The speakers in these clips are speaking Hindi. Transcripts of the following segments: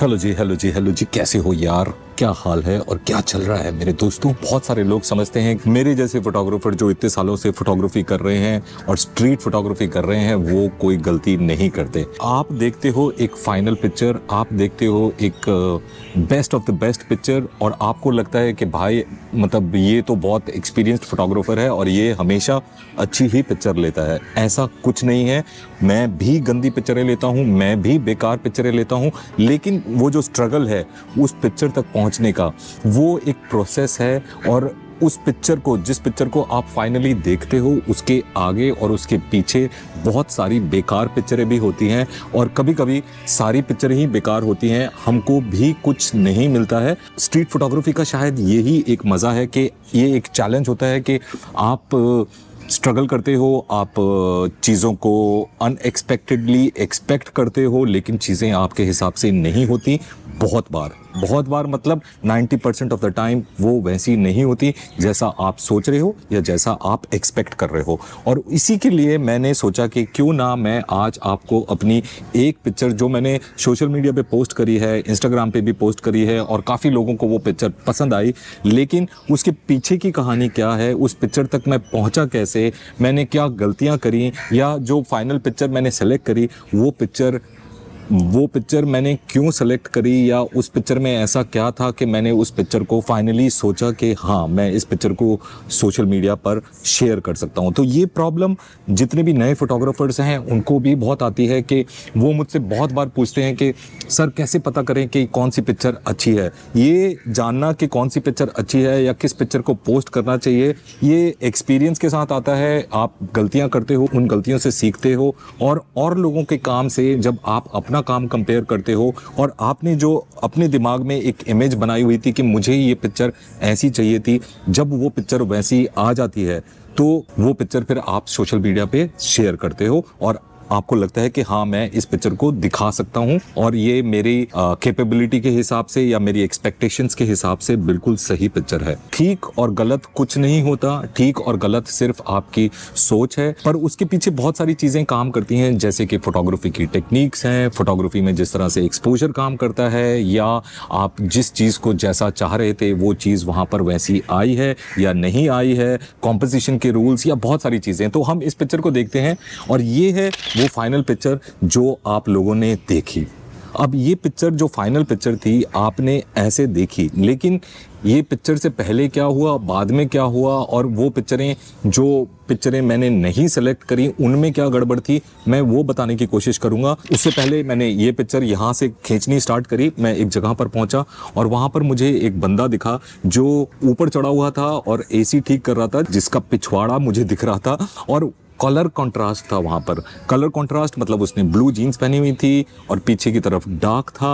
हेलो जी हेलो जी हेलो जी कैसे हो यार क्या हाल है और क्या चल रहा है मेरे दोस्तों बहुत सारे लोग समझते हैं मेरे जैसे फोटोग्राफर जो इतने सालों से फोटोग्राफी कर रहे हैं और स्ट्रीट फोटोग्राफी कर रहे हैं वो कोई गलती नहीं करते आप देखते हो एक फाइनल पिक्चर आप देखते हो एक best of the best picture और आपको लगता है कि भाई मतलब ये तो बहुत एक्सपीरियंस्ड फोटोग्राफर है और ये हमेशा अच्छी ही पिक्चर लेता है ऐसा कुछ नहीं है मैं भी गंदी पिक्चरें लेता हूँ मैं भी बेकार पिक्चरें लेता हूँ लेकिन वो जो स्ट्रगल है उस पिक्चर तक पहुँच पहुंचने का वो एक प्रोसेस है और उस पिक्चर को जिस पिक्चर को आप फाइनली देखते हो उसके आगे और उसके पीछे बहुत सारी बेकार पिक्चरें भी होती हैं और कभी कभी सारी पिक्चर ही बेकार होती हैं हमको भी कुछ नहीं मिलता है स्ट्रीट फोटोग्राफी का शायद यही एक मज़ा है कि ये एक चैलेंज होता है कि आप स्ट्रगल करते हो आप चीज़ों को अनएक्सपेक्टेडली एक्सपेक्ट करते हो लेकिन चीज़ें आपके हिसाब से नहीं होती बहुत बार बहुत बार मतलब 90 परसेंट ऑफ द टाइम वो वैसी नहीं होती जैसा आप सोच रहे हो या जैसा आप एक्सपेक्ट कर रहे हो और इसी के लिए मैंने सोचा कि क्यों ना मैं आज आपको अपनी एक पिक्चर जो मैंने सोशल मीडिया पे पोस्ट करी है इंस्टाग्राम पे भी पोस्ट करी है और काफ़ी लोगों को वो पिक्चर पसंद आई लेकिन उसके पीछे की कहानी क्या है उस पिक्चर तक मैं पहुँचा कैसे मैंने क्या गलतियाँ करी या जो फाइनल पिक्चर मैंने सेलेक्ट करी वो पिक्चर वो पिक्चर मैंने क्यों सेलेक्ट करी या उस पिक्चर में ऐसा क्या था कि मैंने उस पिक्चर को फाइनली सोचा कि हाँ मैं इस पिक्चर को सोशल मीडिया पर शेयर कर सकता हूँ तो ये प्रॉब्लम जितने भी नए फोटोग्राफर्स हैं उनको भी बहुत आती है कि वो मुझसे बहुत बार पूछते हैं कि सर कैसे पता करें कि कौन सी पिक्चर अच्छी है ये जानना कि कौन सी पिक्चर अच्छी है या किस पिक्चर को पोस्ट करना चाहिए ये एक्सपीरियंस के साथ आता है आप गलतियाँ करते हो उन गलतियों से सीखते हो और, और लोगों के काम से जब आप अपने अपना काम कंपेयर करते हो और आपने जो अपने दिमाग में एक इमेज बनाई हुई थी कि मुझे ये पिक्चर ऐसी चाहिए थी जब वो पिक्चर वैसी आ जाती है तो वो पिक्चर फिर आप सोशल मीडिया पे शेयर करते हो और आपको लगता है कि हाँ मैं इस पिक्चर को दिखा सकता हूँ और ये मेरी कैपेबिलिटी के हिसाब से या मेरी एक्सपेक्टेशंस के हिसाब से बिल्कुल सही पिक्चर है ठीक और गलत कुछ नहीं होता ठीक और गलत सिर्फ आपकी सोच है पर उसके पीछे बहुत सारी चीज़ें काम करती हैं जैसे कि फोटोग्राफी की टेक्निक्स हैं फोटोग्राफी में जिस तरह से एक्सपोजर काम करता है या आप जिस चीज़ को जैसा चाह रहे थे वो चीज़ वहाँ पर वैसी आई है या नहीं आई है कॉम्पोजिशन के रूल्स या बहुत सारी चीज़ें तो हम इस पिक्चर को देखते हैं और ये है वो फाइनल पिक्चर जो आप लोगों ने देखी अब ये पिक्चर जो फाइनल पिक्चर थी आपने ऐसे देखी लेकिन ये पिक्चर से पहले क्या हुआ बाद में क्या हुआ और वो पिक्चरें जो पिक्चरें मैंने नहीं सेलेक्ट करी उनमें क्या गड़बड़ थी मैं वो बताने की कोशिश करूँगा उससे पहले मैंने ये पिक्चर यहाँ से खींचनी स्टार्ट करी मैं एक जगह पर पहुँचा और वहाँ पर मुझे एक बंदा दिखा जो ऊपर चढ़ा हुआ था और ए ठीक कर रहा था जिसका पिछवाड़ा मुझे दिख रहा था और कलर कंट्रास्ट था वहाँ पर कलर कंट्रास्ट मतलब उसने ब्लू जीन्स पहनी हुई थी और पीछे की तरफ डार्क था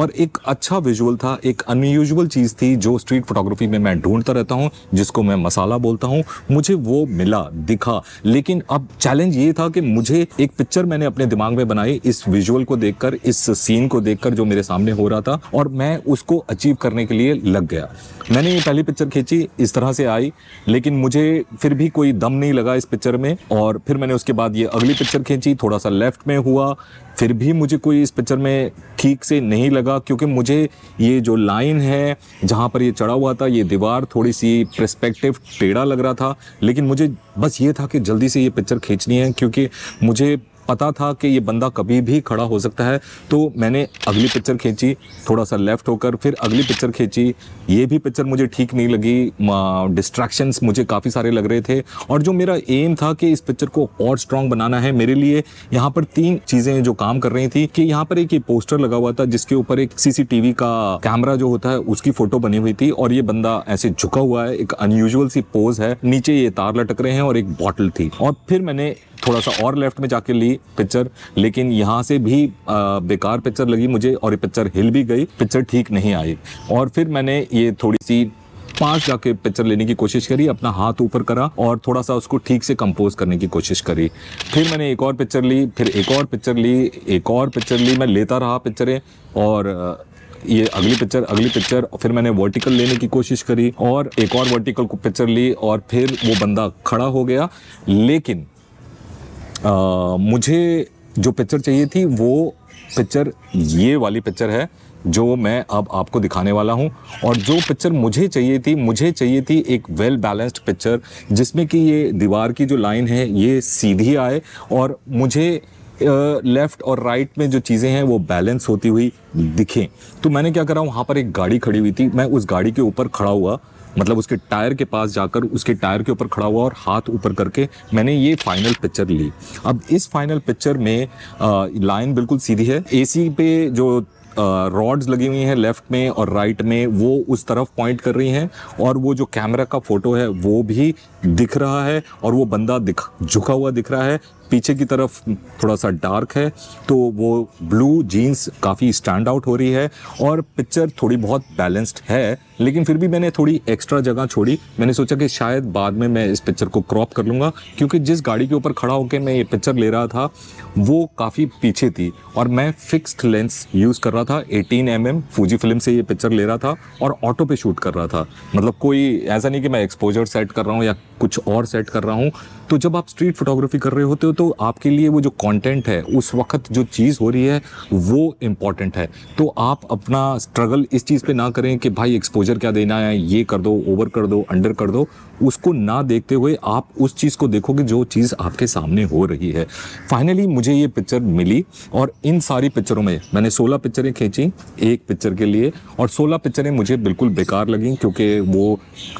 और एक अच्छा विजुअल था एक अनयूजल चीज़ थी जो स्ट्रीट फोटोग्राफी में मैं ढूंढता रहता हूँ जिसको मैं मसाला बोलता हूँ मुझे वो मिला दिखा लेकिन अब चैलेंज ये था कि मुझे एक पिक्चर मैंने अपने दिमाग में बनाई इस विजुअल को कर इस सीन को देख जो मेरे सामने हो रहा था और मैं उसको अचीव करने के लिए लग गया मैंने ये पहली पिक्चर खींची इस तरह से आई लेकिन मुझे फिर भी कोई दम नहीं लगा इस पिक्चर में और और फिर मैंने उसके बाद ये अगली पिक्चर खींची थोड़ा सा लेफ्ट में हुआ फिर भी मुझे कोई इस पिक्चर में ठीक से नहीं लगा क्योंकि मुझे ये जो लाइन है जहाँ पर ये चढ़ा हुआ था ये दीवार थोड़ी सी प्रस्पेक्टिव टेढ़ा लग रहा था लेकिन मुझे बस ये था कि जल्दी से ये पिक्चर खींचनी है क्योंकि मुझे पता था कि ये बंदा कभी भी खड़ा हो सकता है तो मैंने अगली पिक्चर खींची थोड़ा सा लेफ्ट होकर फिर अगली पिक्चर खींची ये भी पिक्चर मुझे ठीक नहीं लगी डिस्ट्रैक्शंस मुझे काफ़ी सारे लग रहे थे और जो मेरा एम था कि इस पिक्चर को और स्ट्रॉन्ग बनाना है मेरे लिए यहाँ पर तीन चीज़ें जो काम कर रही थी कि यहाँ पर एक पोस्टर लगा हुआ था जिसके ऊपर एक सीसीटीवी का कैमरा जो होता है उसकी फोटो बनी हुई थी और ये बंदा ऐसे झुका हुआ है एक अनयूजल सी पोज है नीचे ये तार लटक रहे हैं और एक बॉटल थी और फिर मैंने थोड़ा सा और लेफ्ट में जाके ली पिक्चर लेकिन यहाँ से भी बेकार पिक्चर लगी मुझे और ये पिक्चर हिल भी गई पिक्चर ठीक नहीं आई और फिर मैंने ये थोड़ी सी पास जाके पिक्चर लेने की कोशिश करी अपना हाथ ऊपर करा और थोड़ा सा उसको ठीक से कंपोज करने की कोशिश करी फिर मैंने एक और पिक्चर ली फिर एक और पिक्चर ली एक और पिक्चर ली मैं लेता रहा पिक्चरें और ये अगली पिक्चर अगली पिक्चर फिर मैंने वर्टिकल लेने की कोशिश करी और एक और वर्टिकल पिक्चर ली और फिर वो बंदा खड़ा हो गया लेकिन आ, मुझे जो पिक्चर चाहिए थी वो पिक्चर ये वाली पिक्चर है जो मैं अब आपको दिखाने वाला हूँ और जो पिक्चर मुझे चाहिए थी मुझे चाहिए थी एक वेल बैलेंस्ड पिक्चर जिसमें कि ये दीवार की जो लाइन है ये सीधी आए और मुझे लेफ़्ट और राइट में जो चीज़ें हैं वो बैलेंस होती हुई दिखें तो मैंने क्या करा वहाँ पर एक गाड़ी खड़ी हुई थी मैं उस गाड़ी के ऊपर खड़ा हुआ मतलब उसके टायर के पास जाकर उसके टायर के ऊपर खड़ा हुआ और हाथ ऊपर करके मैंने ये फाइनल पिक्चर ली अब इस फाइनल पिक्चर में लाइन बिल्कुल सीधी है एसी पे जो रॉड्स लगी हुई हैं लेफ्ट में और राइट में वो उस तरफ पॉइंट कर रही हैं और वो जो कैमरा का फोटो है वो भी दिख रहा है और वो बंदा दिख झुका हुआ दिख रहा है पीछे की तरफ थोड़ा सा डार्क है तो वो ब्लू जीन्स काफ़ी स्टैंड आउट हो रही है और पिक्चर थोड़ी बहुत बैलेंस्ड है लेकिन फिर भी मैंने थोड़ी एक्स्ट्रा जगह छोड़ी मैंने सोचा कि शायद बाद में मैं इस पिक्चर को क्रॉप कर लूँगा क्योंकि जिस गाड़ी के ऊपर खड़ा होकर मैं ये पिक्चर ले रहा था वो काफ़ी पीछे थी और मैं फिक्स्ड लेंस यूज़ कर रहा था 18 एम mm, फूजी फिल्म से ये पिक्चर ले रहा था और ऑटो पे शूट कर रहा था मतलब कोई ऐसा नहीं कि मैं एक्सपोजर सेट कर रहा हूँ या कुछ और सेट कर रहा हूँ तो जब आप स्ट्रीट फोटोग्राफी कर रहे होते हो तो आपके लिए वो जो कंटेंट है उस वक्त जो चीज़ हो रही है वो इम्पॉर्टेंट है तो आप अपना स्ट्रगल इस चीज़ पे ना करें कि भाई एक्सपोजर क्या देना है ये कर दो ओवर कर दो अंडर कर दो उसको ना देखते हुए आप उस चीज़ को देखोगे जो चीज़ आपके सामने हो रही है फाइनली मुझे ये पिक्चर मिली और इन सारी पिक्चरों में मैंने 16 पिक्चरें खींची एक पिक्चर के लिए और 16 पिक्चरें मुझे बिल्कुल बेकार लगी क्योंकि वो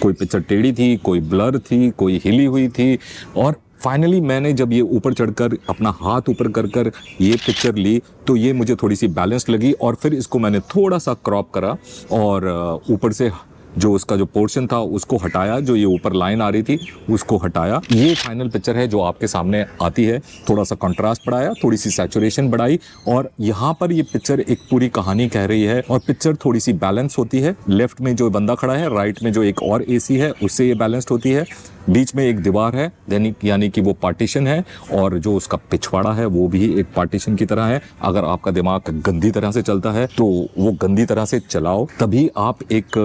कोई पिक्चर टेढ़ी थी कोई ब्लर थी कोई हिली हुई थी और फाइनली मैंने जब ये ऊपर चढ़कर अपना हाथ ऊपर कर कर ये पिक्चर ली तो ये मुझे थोड़ी सी बैलेंस लगी और फिर इसको मैंने थोड़ा सा क्रॉप करा और ऊपर से जो उसका जो पोर्शन था उसको हटाया जो ये ऊपर लाइन आ रही थी उसको हटाया ये फाइनल पिक्चर है जो आपके सामने आती है थोड़ा सा कंट्रास्ट बढ़ाया थोड़ी सी सैचुरेशन बढ़ाई और यहाँ पर ये पिक्चर एक पूरी कहानी कह रही है और पिक्चर थोड़ी सी बैलेंस होती है लेफ्ट में जो बंदा खड़ा है राइट में जो एक और ए है उससे ये बैलेंस्ड होती है बीच में एक दीवार है यानी कि वो पार्टीशन है और जो उसका पिछवाड़ा है वो भी एक पार्टीशन की तरह है अगर आपका दिमाग गंदी तरह से चलता है तो वो गंदी तरह से चलाओ तभी आप एक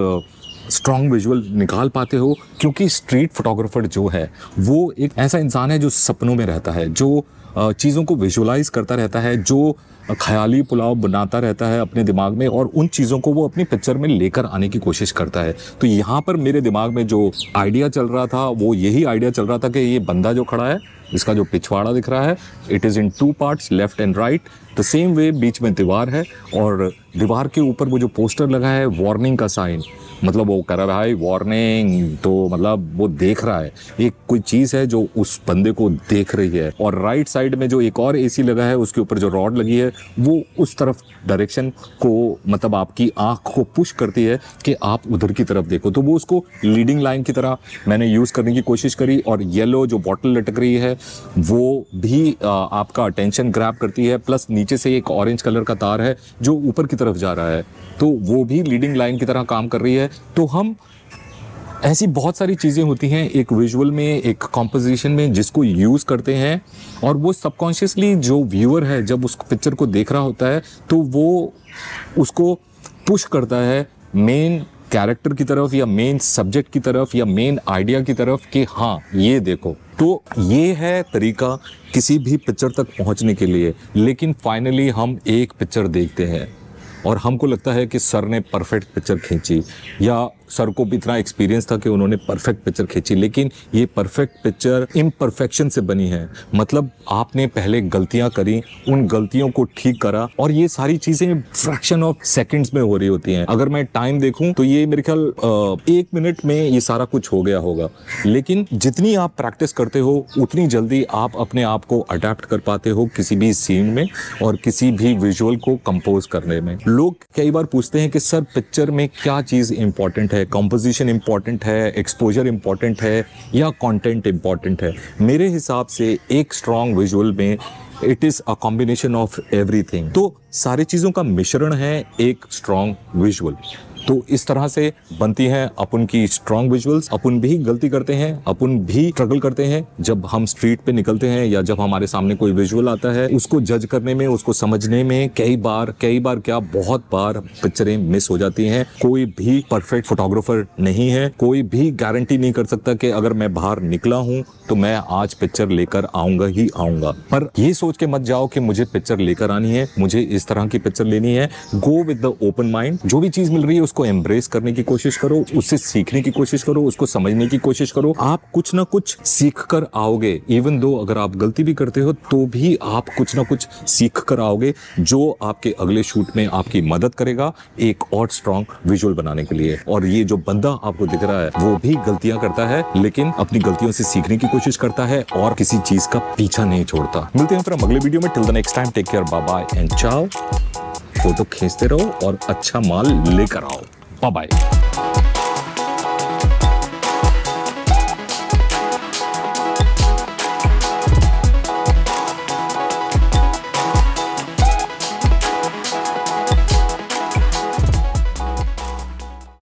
स्ट्रॉन्ग विजुअल निकाल पाते हो क्योंकि स्ट्रीट फोटोग्राफर जो है वो एक ऐसा इंसान है जो सपनों में रहता है जो चीज़ों को विजुलाइज करता रहता है जो ख्याली पुलाव बनाता रहता है अपने दिमाग में और उन चीज़ों को वो अपनी पिक्चर में लेकर आने की कोशिश करता है तो यहाँ पर मेरे दिमाग में जो आइडिया चल रहा था वो यही आइडिया चल रहा था कि ये बंदा जो खड़ा है इसका जो पिछवाड़ा दिख रहा है it is in two parts left and right the same way बीच में दीवार है और दीवार के ऊपर वो जो पोस्टर लगा है वार्निंग का साइन मतलब वो कर रहा है वार्निंग तो मतलब वो देख रहा है एक कोई चीज़ है जो उस बंदे को देख रही है और राइट साइड में जो एक और एसी लगा है उसके ऊपर जो रॉड लगी है वो उस तरफ डायरेक्शन को मतलब आपकी आँख को पुश करती है कि आप उधर की तरफ देखो तो वो उसको लीडिंग लाइन की तरह मैंने यूज़ करने की कोशिश करी और येलो जो बॉटल लटक रही है वो भी आपका अटेंशन ग्रैप करती है प्लस नीचे से एक ऑरेंज कलर का तार है जो ऊपर की तरफ जा रहा है तो वो भी लीडिंग लाइन की तरह काम कर रही है तो हम ऐसी बहुत सारी चीज़ें होती हैं एक विजुअल में एक कॉम्पोजिशन में जिसको यूज़ करते हैं और वो सबकॉन्शियसली जो व्यूअर है जब उस पिक्चर को देख रहा होता है तो वो उसको पुश करता है मेन कैरेक्टर की तरफ या मेन सब्जेक्ट की तरफ या मेन आइडिया की तरफ कि हाँ ये देखो तो ये है तरीका किसी भी पिक्चर तक पहुंचने के लिए लेकिन फाइनली हम एक पिक्चर देखते हैं और हमको लगता है कि सर ने परफेक्ट पिक्चर खींची या सर को भी इतना एक्सपीरियंस था कि उन्होंने परफेक्ट पिक्चर खींची लेकिन ये परफेक्ट पिक्चर इम्परफेक्शन से बनी है मतलब आपने पहले गलतियां करी उन गलतियों को ठीक करा और ये सारी चीज़ें फ्रैक्शन ऑफ सेकेंड्स में हो रही होती हैं अगर मैं टाइम देखूं तो ये मेरे ख्याल एक मिनट में ये सारा कुछ हो गया होगा लेकिन जितनी आप प्रैक्टिस करते हो उतनी जल्दी आप अपने आप को अडेप्ट कर पाते हो किसी भी सीन में और किसी भी विजुअल को कंपोज करने में लोग कई बार पूछते हैं कि सर पिक्चर में क्या चीज़ इंपॉर्टेंट है है कंपोजिशन इम्पॉर्टेंट है एक्सपोजर इम्पॉर्टेंट है या कंटेंट इम्पॉर्टेंट है मेरे हिसाब से एक स्ट्रॉन्ग विजुअल में it is a combination of everything तो सारी चीज़ों का मिश्रण है एक स्ट्रॉन्ग विजुअल तो इस तरह से बनती हैं अपन की स्ट्रांग विजुअल्स अपन भी गलती करते हैं अपन भी स्ट्रगल करते हैं जब हम स्ट्रीट पे निकलते हैं या जब हमारे सामने कोई विजुअल आता है उसको जज करने में उसको समझने में कई बार कई बार क्या बहुत बार पिक्चरें मिस हो जाती हैं कोई भी परफेक्ट फोटोग्राफर नहीं है कोई भी गारंटी नहीं कर सकता कि अगर मैं बाहर निकला हूँ तो मैं आज पिक्चर लेकर आऊंगा ही आऊंगा पर ये सोच के मत जाओ कि मुझे पिक्चर लेकर आनी है मुझे इस तरह की पिक्चर लेनी है go with the open mind जो भी चीज मिल रही है उसको उसको एम्ब्रेस करने की कोशिश करो उससे सीखने की कोशिश करो उसको समझने की कोशिश करो आप कुछ ना कुछ सीख कर आओगे इवन दो अगर आप गलती भी करते हो तो भी आप कुछ ना कुछ सीख कर आओगे जो आपके अगले शूट में आपकी मदद करेगा एक और स्ट्रांग विजुअल बनाने के लिए और ये जो बंदा आपको दिख रहा है वो भी गलतियां करता है लेकिन अपनी गलतियों से सीखने की कोशिश करता है और किसी चीज का पीछा नहीं छोड़ता मिलते हैं फिर अगले वीडियो में till the next time take care bye bye and ciao photo खींचते रहो और अच्छा माल लेकर आओ बाय